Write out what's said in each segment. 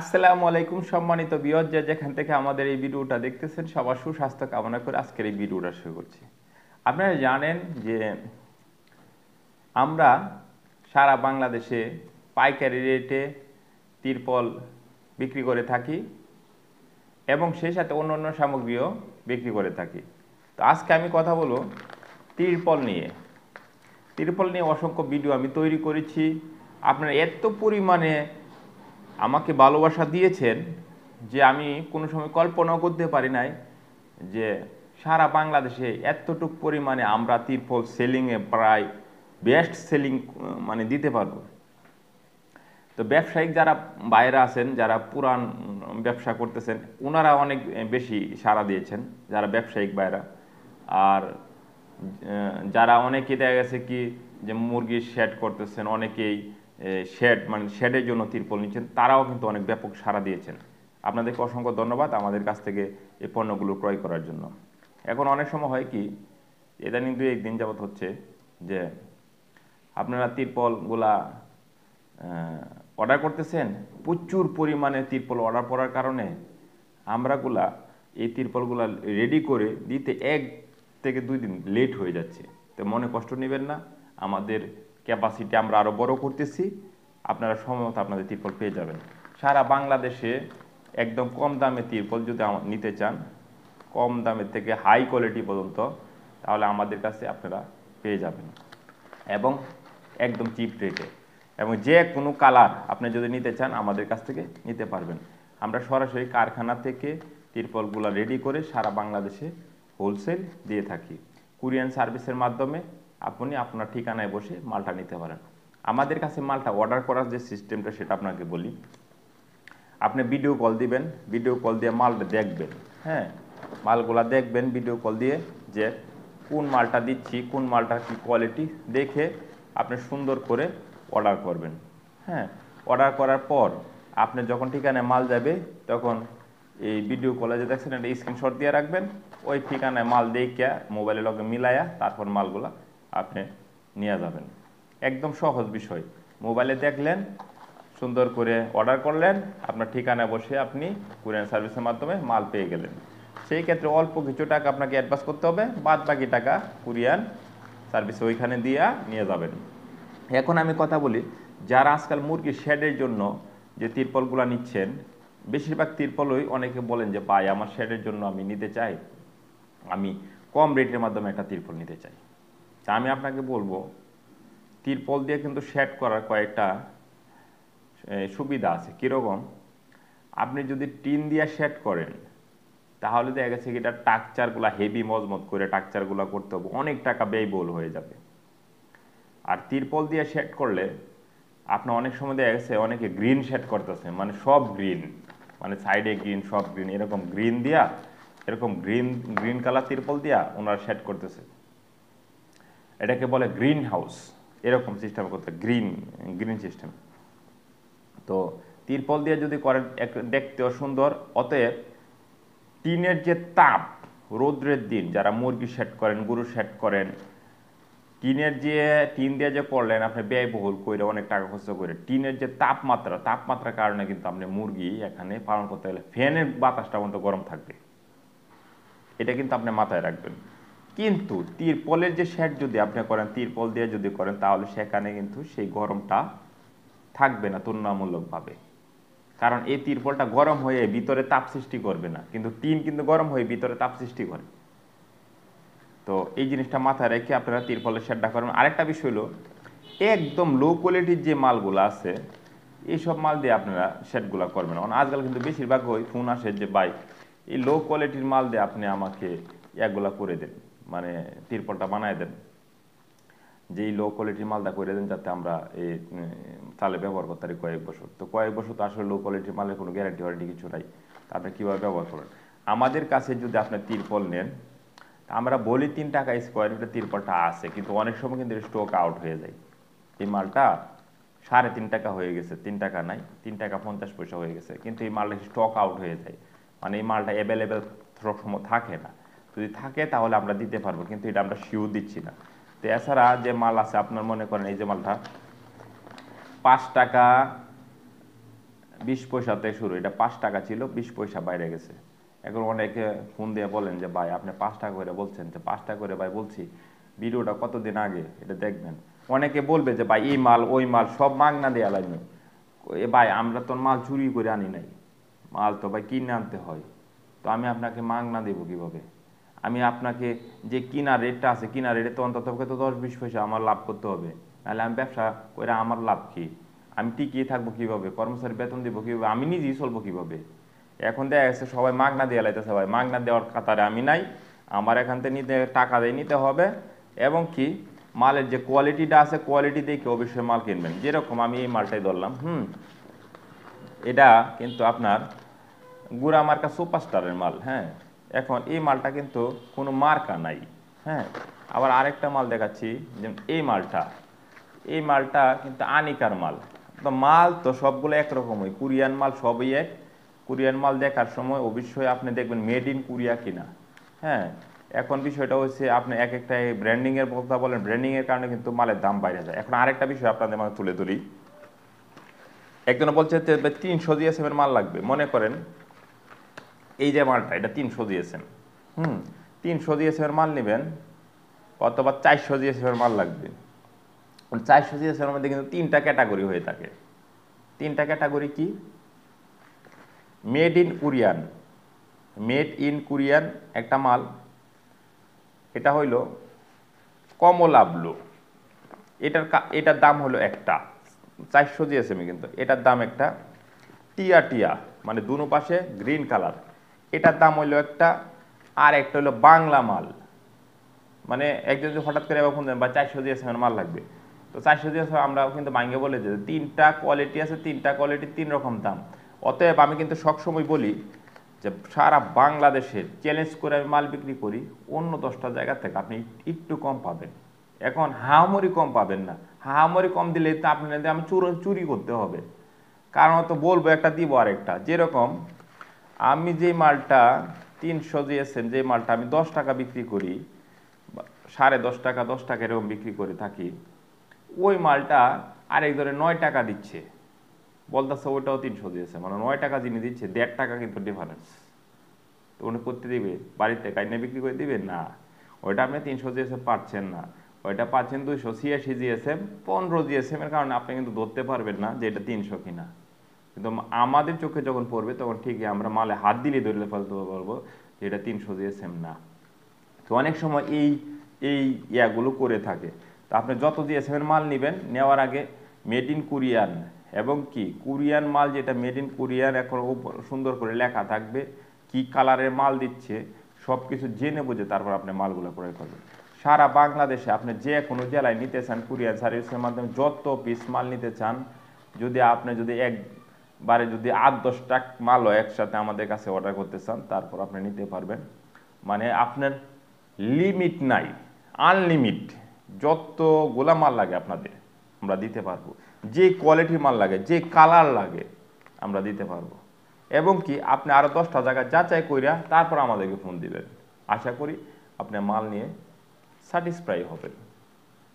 আসসালামু আলাইকুম সম্মানিত বিয়জ যে যেখান থেকে আমাদের এই ভিডিওটা দেখতেছেন সবার সুস্বাস্থ্য কামনা করে আজকের এই ভিডিওটা শুরু করছি আপনারা জানেন যে আমরা সারা বাংলাদেশে পাইকারি রেটে তিরপল বিক্রি করে থাকি এবং সেই সাথে অন্য অন্য সামগ্রীও বিক্রি করে থাকি তো আজকে আমি কথা বলব তিরপল নিয়ে তিরপল নিয়ে অসংখ্য ভিডিও আমি তৈরি করেছি আপনারা এত পরিমাণে আমাকে ভালোবাসা দিয়েছেন যে আমি কোনো সময় কল্পনাও করতে পারি নাই যে সারা বাংলাদেশে এতটুক পরিমাণে আমরা তীরফল সেলিংয়ে প্রায় বেস্ট সেলিং মানে দিতে পারবো তো ব্যবসায়িক যারা বাইরে আছেন যারা পুরান ব্যবসা করতেছেন ওনারা অনেক বেশি সাড়া দিয়েছেন যারা ব্যবসায়িক বাইরা আর যারা অনেকেই দেখা গেছে কি যে মুরগির শেড করতেছেন অনেকেই শেড মানে শেডের জন্য তিরপল নিচ্ছেন তারাও কিন্তু অনেক ব্যাপক সাড়া দিয়েছেন আপনাদেরকে অসংখ্য ধন্যবাদ আমাদের কাছ থেকে এই পণ্যগুলো ক্রয় করার জন্য এখন অনেক সময় হয় কি ইদানিং দুই দিন যাবৎ হচ্ছে যে আপনারা তিরপলগুলা অর্ডার করতেছেন প্রচুর পরিমাণে তিরপল অর্ডার করার কারণে আমরাগুলা এই তিরপলগুলা রেডি করে দিতে এক থেকে দুই দিন লেট হয়ে যাচ্ছে তো মনে কষ্ট নেবেন না আমাদের ক্যাপাসিটি আমরা আরও বড় করতেছি আপনারা সময়মতো আপনাদের তিরপল পেয়ে যাবেন সারা বাংলাদেশে একদম কম দামে তিরপল যদি নিতে চান কম দামের থেকে হাই কোয়ালিটি পর্যন্ত তাহলে আমাদের কাছে আপনারা পেয়ে যাবেন এবং একদম চিপ রেটে এবং যে কোনো কালার আপনি যদি নিতে চান আমাদের কাছ থেকে নিতে পারবেন আমরা সরাসরি কারখানা থেকে তিরপলগুলো রেডি করে সারা বাংলাদেশে হোলসেল দিয়ে থাকি কুরিয়ান সার্ভিসের মাধ্যমে আপনি আপনার ঠিকানায় বসে মালটা নিতে পারেন আমাদের কাছে মালটা অর্ডার করার যে সিস্টেমটা সেটা আপনাকে বলি আপনি ভিডিও কল দিবেন ভিডিও কল দিয়ে মালটা দেখবেন হ্যাঁ মালগুলা দেখবেন ভিডিও কল দিয়ে যে কোন মালটা দিচ্ছি কোন মালটা কী কোয়ালিটি দেখে আপনি সুন্দর করে অর্ডার করবেন হ্যাঁ অর্ডার করার পর আপনি যখন ঠিকানায় মাল যাবে তখন এই ভিডিও কলে যে দেখছেন একটা স্ক্রিনশট দিয়ে রাখবেন ওই ঠিকানায় মাল দেখিয়া মোবাইলের লগে মিলাইয়া তারপর মালগুলা আপনি নিয়ে যাবেন একদম সহজ বিষয় মোবাইলে দেখলেন সুন্দর করে অর্ডার করলেন আপনার ঠিকানায় বসে আপনি কুরিয়ার সার্ভিসের মাধ্যমে মাল পেয়ে গেলেন সেই ক্ষেত্রে অল্প কিছু টাকা আপনাকে অ্যাডভান্স করতে হবে বাদ বাকি টাকা কুরিয়ার সার্ভিসে ওইখানে দিয়ে নিয়ে যাবেন এখন আমি কথা বলি যারা আজকাল মুরগির শেডের জন্য যে তিরপলগুলো নিচ্ছেন বেশিরভাগ তিরপলই অনেকে বলেন যে ভাই আমার শেডের জন্য আমি নিতে চাই আমি কম রেটের মাধ্যমে একটা তিরপল নিতে চাই তা আমি আপনাকে বলবো তিরপল দিয়ে কিন্তু শেড করার কয়েকটা সুবিধা আছে কীরকম আপনি যদি টিন দিয়ে শেড করেন তাহলে দেখা গেছে কি এটা টাকচারগুলো হেভি মজমত করে টাকচারগুলো করতে হবে অনেক টাকা ব্যয়বহুল হয়ে যাবে আর তিরপল দিয়ে শেড করলে আপনার অনেক সময় দেখা গেছে অনেকে গ্রিন শেড করতেছে মানে সব গ্রিন মানে সাইডে গ্রিন সব গ্রিন এরকম গ্রিন দিয়া এরকম গ্রিন গ্রিন কালার তিরপল দিয়া ওনারা শেড করতেছে এটাকে বলে গ্রিন হাউস এরকম সিস্টেম করতে গ্রিন গ্রিন সিস্টেম তো তিরপল দিয়ে যদি করেন দেখতেও সুন্দর অতএব টিনের যে তাপ রৌদ্রের দিন যারা মুরগি সেট করেন গরু সেট করেন টিনের যে টিন দিয়ে যে করলেন আপনি ব্যয়বহুল করে অনেক টাকা খরচ করে টিনের যে তাপমাত্রা তাপমাত্রার কারণে কিন্তু আপনি মুরগি এখানে পালন করতে গেলে ফ্যানের বাতাসটা কিন্তু গরম থাকবে এটা কিন্তু আপনি মাথায় রাখবেন কিন্তু তিরপলের যে শেড যদি আপনি করেন তিরপল দিয়ে যদি করেন তাহলে সেখানে কিন্তু সেই গরমটা থাকবে না তুলনামূলকভাবে কারণ এই তিরপলটা গরম হয়ে ভিতরে তাপ সৃষ্টি করবে না কিন্তু টিন কিন্তু গরম হয়ে ভিতরে তাপ সৃষ্টি করে তো এই জিনিসটা মাথায় রেখে আপনারা তিরপলের শেডটা করবেন আরেকটা বিষয় হলো একদম লো কোয়ালিটির যে মালগুলো আছে এইসব মাল দিয়ে আপনারা শেডগুলো করবেন কারণ আজকাল কিন্তু বেশিরভাগ ওই ফোন আসে যে বাইক এই লো কোয়ালিটির মাল দিয়ে আপনি আমাকে এগুলো করে দেন মানে তিরপলটা বানায় দেন যেই লো কোয়ালিটির মালটা করে দেন যাতে আমরা এই চালে ব্যবহার করতে পারি কয়েক বছর তো কয়েক বছর তো আসলে লো কোয়ালিটির মালের কোনো গ্যারান্টি ওয়ারেন্টি কিছু নাই আপনি কীভাবে ব্যবহার করেন আমাদের কাছে যদি আপনি তিরপল নেন আমরা বলি তিন টাকা স্কোয়ার ফিটের তিরপলটা আছে কিন্তু অনেক সময় কিন্তু স্টক আউট হয়ে যায় এই মালটা সাড়ে তিন টাকা হয়ে গেছে তিন টাকা নাই তিন টাকা পঞ্চাশ পয়সা হয়ে গেছে কিন্তু এই মালটা স্টক আউট হয়ে যায় মানে এই মালটা অ্যাভেলেবেল সবসময় থাকে না যদি থাকে তাহলে আমরা দিতে পারবো কিন্তু এটা আমরা শিউ দিচ্ছি না তো এছাড়া যে মাল আছে আপনার মনে করেন এই যে মালটা পাঁচ টাকা বিশ পয়সাতে শুরু এটা পাঁচ টাকা ছিল বিশ পয়সা বাইরে গেছে এখন অনেকে ফোন দিয়ে বলেন যে ভাই আপনি পাঁচ টাকা করে বলছেন যে পাঁচ টাকা করে ভাই বলছি ভিডিওটা কতদিন আগে এটা দেখবেন অনেকে বলবে যে ভাই এই মাল ওই মাল সব মাগনা দেওয়া লাগবে এ ভাই আমরা তো মাল চুরি করে আনি নাই মাল তো ভাই কিনে আনতে হয় তো আমি আপনাকে মাগনা দেবো কীভাবে আমি আপনাকে যে কিনা রেটটা আছে কিনা রেটে তো অন্ততপক্ষে তো দশ বিশ পয়সা আমার লাভ করতে হবে নাহলে আমি ব্যবসা করে আমার লাভ কি আমি টিকিয়ে থাকবো কীভাবে কর্মচারী বেতন দেবো কীভাবে আমি নিজেই চলবো কীভাবে এখন দেখা গেছে সবাই মাগনা দেওয়া লাইতেছে ভাই মাগনা দেওয়ার কাতারে আমি নাই আমার এখান থেকে নিতে টাকা দিয়ে নিতে হবে এবং কি মালের যে কোয়ালিটিটা আছে কোয়ালিটি দেখে অবশ্যই মাল কিনবেন যেরকম আমি এই মালটাই ধরলাম হুম এটা কিন্তু আপনার গুড়া মার্কা সুপারস্টারের মাল হ্যাঁ এখন এই মালটা কিন্তু কোনো মার্কা নাই হ্যাঁ আবার আরেকটা মাল দেখাচ্ছি যেমন এই মালটা এই মালটা কিন্তু আনিকার মাল তো মাল তো সবগুলো একরকমই কোরিয়ান মাল সবই এক কোরিয়ান মাল দেখার সময় অবশ্যই আপনি দেখবেন মেড ইন কোরিয়া কিনা হ্যাঁ এখন বিষয়টা হচ্ছে আপনি এক একটা এই ব্র্যান্ডিংয়ের কথা বলেন ব্র্যান্ডিংয়ের কারণে কিন্তু মালের দাম বাইরে যায় এখন আরেকটা বিষয় আপনাদের মানে তুলে ধরি একজন বলছে তিনশো দিয়ে জিএসএমের মাল লাগবে মনে করেন এই যে মালটা এটা তিনশো দিয়েছেন হুম তিনশো দিয়েছেন মাল নেবেন অথবা চারশো জিএসএফের মাল লাগবে মানে চারশো জিএসএফের মধ্যে কিন্তু তিনটা ক্যাটাগরি হয়ে থাকে তিনটা ক্যাটাগরি কি made in Korean made in Korean একটা মাল এটা হইল কমলাবলু এটার এটার দাম হলো একটা চারশো আমি কিন্তু এটার দাম একটা টিয়া টিয়া মানে দুনো পাশে গ্রিন কালার এটার দাম হইলো একটা আর একটা হলো বাংলা মাল মানে একজন যদি হঠাৎ করে ফোন দেন বা চারশো দিয়ে মাল লাগবে তো চারশো দিয়ে আমরা কিন্তু ভাঙ্গে বলে যে তিনটা কোয়ালিটি আছে তিনটা কোয়ালিটি তিন রকম দাম অতএব আমি কিন্তু সবসময় বলি যে সারা বাংলাদেশে চ্যালেঞ্জ করে আমি মাল বিক্রি করি অন্য দশটা জায়গা থেকে আপনি একটু কম পাবেন এখন হাহামরি কম পাবেন না হাহামরি কম দিলে তো আপনি আমি চুরি করতে হবে কারণ তো বলবো একটা দিব আর একটা যেরকম আমি যে মালটা তিনশো দিয়েছেন যে মালটা আমি দশ টাকা বিক্রি করি সাড়ে দশ টাকা দশ টাকা এরকম বিক্রি করে থাকি ওই মালটা আরেক ধরে নয় টাকা দিচ্ছে বলতেছে ওইটাও তিনশো দিয়েছে মানে নয় টাকা যিনি দিচ্ছে দেড় টাকা কিন্তু ডিফারেন্স তো উনি করতে দিবে বাড়িতে কাইনে বিক্রি করে দিবে না ওইটা আপনি তিনশো জিএসএম পারছেন না ওইটা পাচ্ছেন দুইশো ছিয়াশি জিএসএম পনেরো জিএসএম এর কারণে আপনি কিন্তু ধরতে পারবেন না যে এটা তিনশো কিনা কিন্তু আমাদের চোখে যখন পড়বে তখন ঠিকই আমরা মালে হাত দিলে ধরলে ফেলতে পারবো যে এটা তিনশো দিয়ে সেম না তো অনেক সময় এই এই ইয়াগুলো করে থাকে তো আপনি যত জিএসএমের মাল নেবেন নেওয়ার আগে মেড ইন কোরিয়ান এবং কি কোরিয়ান মাল যেটা মেড ইন কোরিয়ান এখন সুন্দর করে লেখা থাকবে কি কালারের মাল দিচ্ছে সব কিছু জেনে বুঝে তারপর আপনি মালগুলো ক্রয় করবেন সারা বাংলাদেশে আপনি যে কোনো জেলায় নিতে চান কোরিয়ান সার্ভিসের মাধ্যমে যত পিস মাল নিতে চান যদি আপনি যদি এক বারে যদি আট দশটা মালও একসাথে আমাদের কাছে অর্ডার করতে চান তারপর আপনি নিতে পারবেন মানে আপনার লিমিট নাই আনলিমিট যতগুলা মাল লাগে আপনাদের আমরা দিতে পারবো যে কোয়ালিটির মাল লাগে যে কালার লাগে আমরা দিতে পারবো এবং কি আপনি আরও দশটা জায়গা যাচাই কইরা তারপর আমাদেরকে ফোন দিবেন আশা করি আপনি মাল নিয়ে স্যাটিসফাই হবেন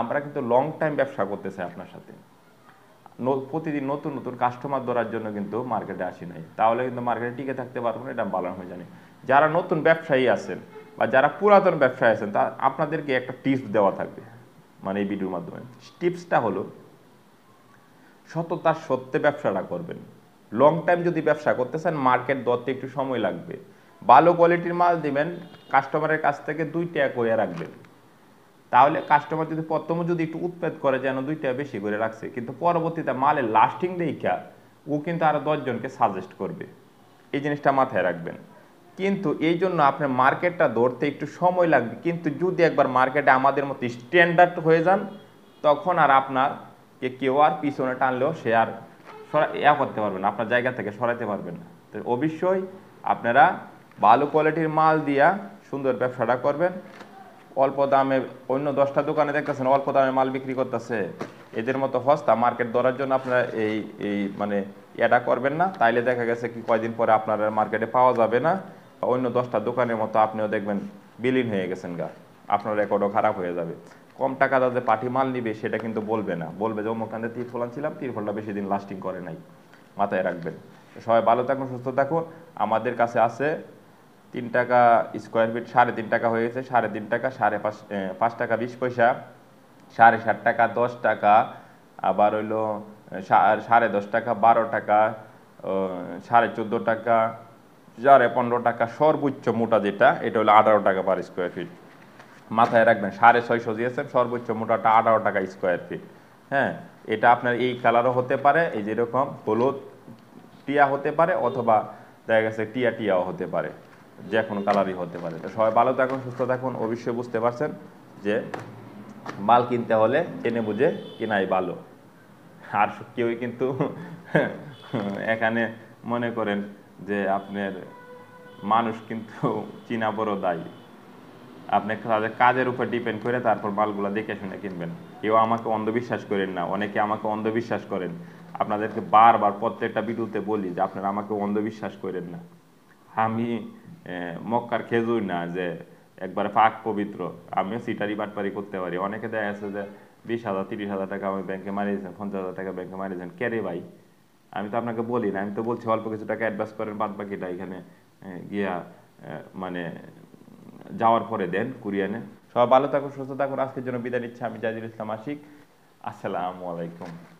আমরা কিন্তু লং টাইম ব্যবসা করতে চাই আপনার সাথে প্রতিদিন নতুন নতুন কাস্টমার ধরার জন্য কিন্তু মার্কেটে আসি নাই তাহলে কিন্তু মার্কেটে টিকে থাকতে পারবো না এটা বালান হয়ে জানি যারা নতুন ব্যবসায়ী আছেন বা যারা পুরাতন ব্যবসায়ী আছেন তা আপনাদেরকে একটা টিপস দেওয়া থাকবে মানে এই ভিডিওর মাধ্যমে টিপসটা হলো সততার সত্যে ব্যবসাটা করবেন লং টাইম যদি ব্যবসা করতে চান মার্কেট দরতে একটু সময় লাগবে ভালো কোয়ালিটির মাল দিবেন কাস্টমারের কাছ থেকে দুই টাকা করে রাখবেন তাহলে কাস্টমার যদি প্রথম যদি একটু উৎপাদ করে যেন দুইটা বেশি করে রাখছে কিন্তু পরবর্তীতে মালের লাস্টিং দেখা ও কিন্তু আরও দশজনকে সাজেস্ট করবে এই জিনিসটা মাথায় রাখবেন কিন্তু এই জন্য আপনার মার্কেটটা ধরতে একটু সময় লাগবে কিন্তু যদি একবার মার্কেটে আমাদের মতো স্ট্যান্ডার্ড হয়ে যান তখন আর আপনার কে কেউ আর পিছনে টানলেও সে আর সরা ইয়া করতে পারবেন আপনার জায়গা থেকে সরাতে পারবেন না তো অবশ্যই আপনারা ভালো কোয়ালিটির মাল দিয়া সুন্দর ব্যবসাটা করবেন অল্প দামে অন্য দশটা দোকানে দেখতেছেন অল্প দামে মাল বিক্রি করতেছে এদের মতো হস্তা মার্কেট ধরার জন্য আপনারা এই এই মানে এটা করবেন না তাইলে দেখা গেছে কি কয়দিন পরে আপনার মার্কেটে পাওয়া যাবে না বা অন্য দশটা দোকানের মতো আপনিও দেখবেন বিলীন হয়ে গেছেন গা আপনার রেকর্ডও খারাপ হয়ে যাবে কম টাকা যে পাঠি মাল নিবে সেটা কিন্তু বলবে না বলবে যে ফলান ছিলাম তীর ফলটা বেশি দিন লাস্টিং করে নাই মাথায় রাখবেন সবাই ভালো থাকুন সুস্থ থাকুন আমাদের কাছে আছে তিন টাকা স্কোয়ার ফিট সাড়ে তিন টাকা হয়ে গেছে সাড়ে তিন টাকা সাড়ে পাঁচ পাঁচ টাকা বিশ পয়সা সাড়ে সাত টাকা দশ টাকা আবার হইলো সাড়ে দশ টাকা বারো টাকা সাড়ে চোদ্দো টাকা সাড়ে পনেরো টাকা সর্বোচ্চ মোটা যেটা এটা হলো আঠারো টাকা পার স্কোয়ার ফিট মাথায় রাখবেন সাড়ে ছয়শো জিএসএম সর্বোচ্চ মোটাটা আঠারো টাকা স্কোয়ার ফিট হ্যাঁ এটা আপনার এই কালারও হতে পারে এই যেরকম হলুদ টিয়া হতে পারে অথবা দেখা গেছে টিয়া টিয়াও হতে পারে যে কোনো কালারই হতে পারে তো সবাই ভালো থাকুন সুস্থ থাকুন অবশ্যই বুঝতে পারছেন যে মাল কিনতে হলে জেনে বুঝে কেনাই ভালো আর কেউই কিন্তু এখানে মনে করেন যে আপনার মানুষ কিন্তু চীনা বড় দায়ী আপনি তাদের কাজের উপর ডিপেন্ড করে তারপর মালগুলো দেখে শুনে কিনবেন কেউ আমাকে অন্ধবিশ্বাস করেন না অনেকে আমাকে অন্ধবিশ্বাস করেন আপনাদেরকে বারবার প্রত্যেকটা ভিডিওতে বলি যে আপনারা আমাকে অন্ধবিশ্বাস করেন না আমি মক্কার খেজুর না যে একবার পাক পবিত্র আমিও সিটারি বাটপারি করতে পারি অনেকে দেখা যাচ্ছে যে বিশ হাজার তিরিশ হাজার টাকা আমি ব্যাংকে মারিয়েছেন পঞ্চাশ হাজার টাকা ব্যাংকে মারিয়েছেন কে রে ভাই আমি তো আপনাকে বলি না আমি তো বলছি অল্প কিছু টাকা অ্যাডভান্স করেন বাদ বাকিটা এখানে গিয়া মানে যাওয়ার পরে দেন কুরিয়ানে সব ভালো থাকুন সুস্থ থাকুন আজকের জন্য বিদায় নিচ্ছে আমি জাজির ইসলাম আশিক আসসালামু আলাইকুম